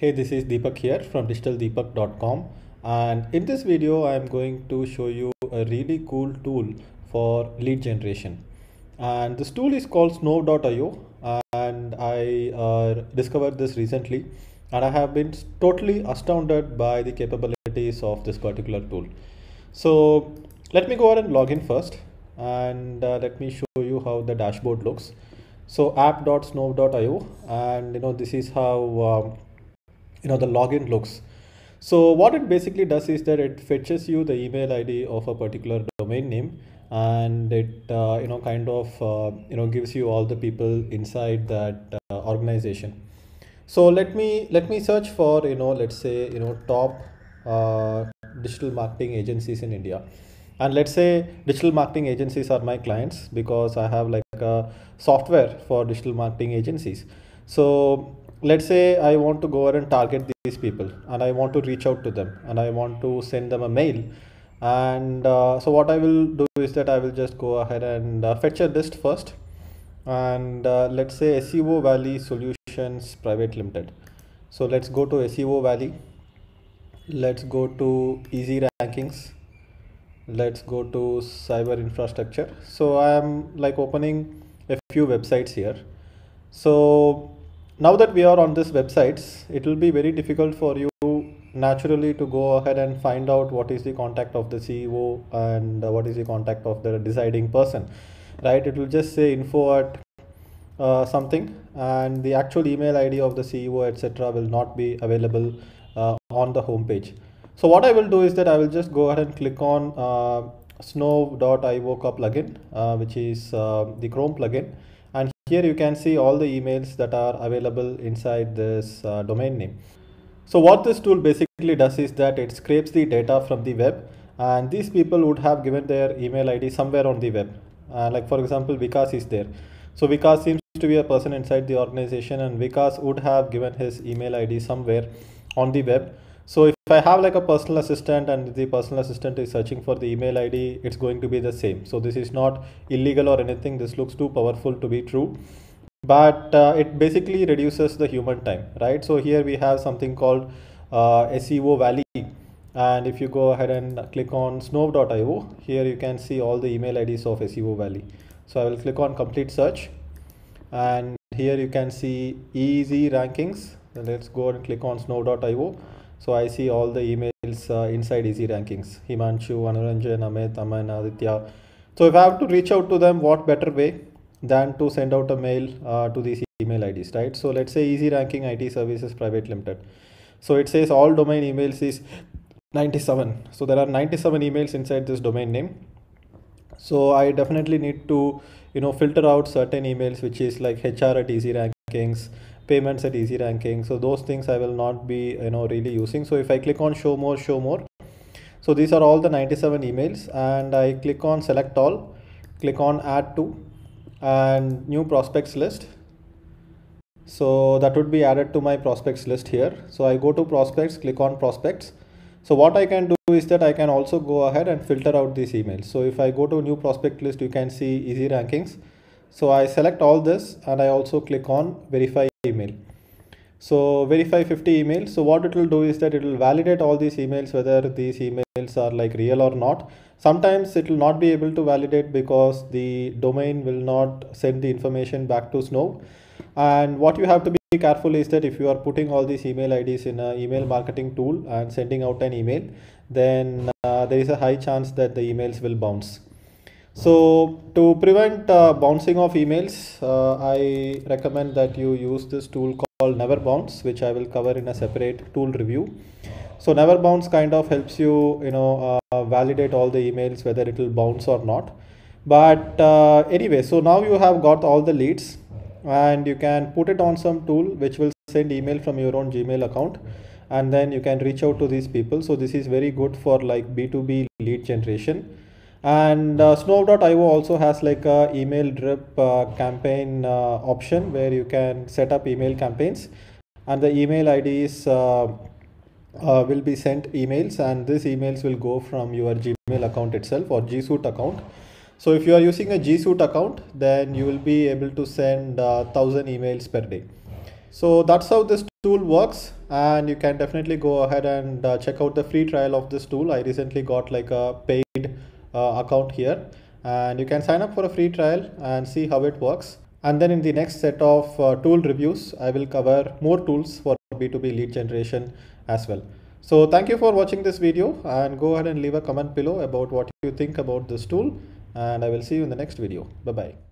Hey, this is Deepak here from digitaldeepak.com and in this video I am going to show you a really cool tool for lead generation and this tool is called snow.io and I uh, discovered this recently and I have been totally astounded by the capabilities of this particular tool. So let me go ahead and log in first and uh, let me show you how the dashboard looks. So app.snow.io and you know this is how um, you know the login looks so what it basically does is that it fetches you the email id of a particular domain name and it uh, you know kind of uh, you know gives you all the people inside that uh, organization so let me let me search for you know let's say you know top uh, digital marketing agencies in india and let's say digital marketing agencies are my clients because i have like a software for digital marketing agencies so let's say I want to go ahead and target these people and I want to reach out to them and I want to send them a mail. And uh, so, what I will do is that I will just go ahead and uh, fetch a list first. And uh, let's say SEO Valley Solutions Private Limited. So, let's go to SEO Valley. Let's go to Easy Rankings. Let's go to Cyber Infrastructure. So, I am like opening a few websites here. So, now that we are on this websites it will be very difficult for you naturally to go ahead and find out what is the contact of the ceo and uh, what is the contact of the deciding person right it will just say info at uh, something and the actual email id of the ceo etc will not be available uh, on the home page so what i will do is that i will just go ahead and click on uh, snow.io plugin uh, which is uh, the chrome plugin here you can see all the emails that are available inside this uh, domain name. So what this tool basically does is that it scrapes the data from the web and these people would have given their email ID somewhere on the web. Uh, like for example, Vikas is there. So Vikas seems to be a person inside the organization and Vikas would have given his email ID somewhere on the web. So if if I have like a personal assistant and the personal assistant is searching for the email ID, it's going to be the same. So this is not illegal or anything. This looks too powerful to be true. But uh, it basically reduces the human time, right? So here we have something called uh, SEO Valley. And if you go ahead and click on snow.io, here you can see all the email IDs of SEO Valley. So I will click on complete search. And here you can see easy rankings. Let's go and click on snow.io so I see all the emails uh, inside Easy Rankings. Himanshu, Anuranjan, Amit, Aman, Aditya. So if I have to reach out to them, what better way than to send out a mail uh, to these email IDs, right? So let's say Easy Ranking IT Services Private Limited. So it says all domain emails is 97. So there are 97 emails inside this domain name. So I definitely need to, you know, filter out certain emails, which is like HR at Easy Rankings payments at easy ranking so those things i will not be you know really using so if i click on show more show more so these are all the 97 emails and i click on select all click on add to and new prospects list so that would be added to my prospects list here so i go to prospects click on prospects so what i can do is that i can also go ahead and filter out these emails so if i go to new prospect list you can see easy rankings so I select all this and I also click on verify email. So verify 50 emails. So what it will do is that it will validate all these emails whether these emails are like real or not. Sometimes it will not be able to validate because the domain will not send the information back to Snow. And what you have to be careful is that if you are putting all these email IDs in an email marketing tool and sending out an email, then uh, there is a high chance that the emails will bounce. So to prevent uh, bouncing of emails, uh, I recommend that you use this tool called Never Bounce, which I will cover in a separate tool review. So Never Bounce kind of helps you, you know, uh, validate all the emails, whether it will bounce or not. But uh, anyway, so now you have got all the leads and you can put it on some tool which will send email from your own Gmail account and then you can reach out to these people. So this is very good for like B2B lead generation and uh, snow.io also has like a email drip uh, campaign uh, option where you can set up email campaigns and the email ids uh, uh, will be sent emails and these emails will go from your gmail account itself or g suite account so if you are using a g suite account then you will be able to send 1000 uh, emails per day so that's how this tool works and you can definitely go ahead and check out the free trial of this tool i recently got like a paid uh, account here and you can sign up for a free trial and see how it works. And then in the next set of uh, tool reviews, I will cover more tools for B2B lead generation as well. So thank you for watching this video and go ahead and leave a comment below about what you think about this tool and I will see you in the next video. Bye-bye.